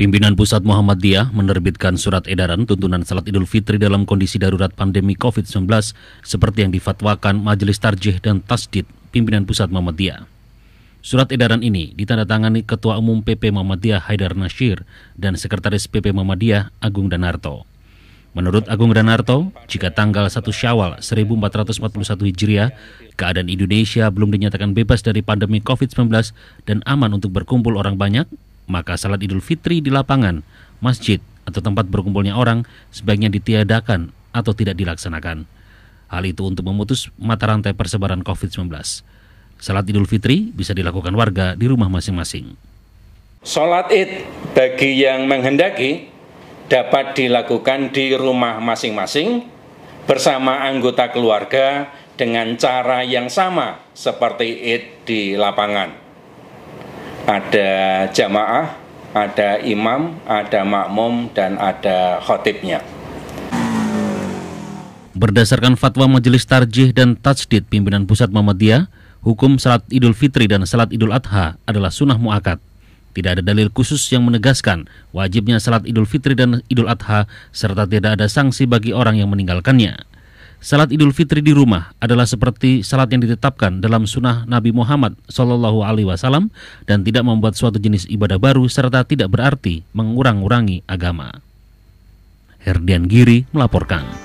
Pimpinan Pusat Muhammadiyah menerbitkan surat edaran tuntunan salat Idul Fitri dalam kondisi darurat pandemi COVID-19 seperti yang difatwakan Majelis Tarjih dan Tasdid Pimpinan Pusat Muhammadiyah. Surat edaran ini ditandatangani Ketua Umum PP Muhammadiyah Haidar Nasir dan Sekretaris PP Muhammadiyah Agung Danarto. Menurut Agung Danarto, jika tanggal 1 Syawal 1441 Hijriah, keadaan Indonesia belum dinyatakan bebas dari pandemi COVID-19 dan aman untuk berkumpul orang banyak, maka salat Idul Fitri di lapangan, masjid, atau tempat berkumpulnya orang sebaiknya ditiadakan atau tidak dilaksanakan. Hal itu untuk memutus mata rantai persebaran COVID-19. Salat Idul Fitri bisa dilakukan warga di rumah masing-masing. Salat Id bagi yang menghendaki dapat dilakukan di rumah masing-masing bersama anggota keluarga dengan cara yang sama seperti Id di lapangan ada jamaah, ada imam, ada makmum, dan ada khotibnya. Berdasarkan fatwa Majelis Tarjih dan Tajdid pimpinan pusat Muhammadiyah, hukum salat Idul Fitri dan salat Idul Adha adalah sunnah muakat. Tidak ada dalil khusus yang menegaskan wajibnya salat Idul Fitri dan Idul Adha serta tidak ada sanksi bagi orang yang meninggalkannya. Salat Idul Fitri di rumah adalah seperti salat yang ditetapkan dalam sunnah Nabi Muhammad Shallallahu Alaihi Wasallam dan tidak membuat suatu jenis ibadah baru serta tidak berarti mengurang-urangi agama. Herdian Giri melaporkan.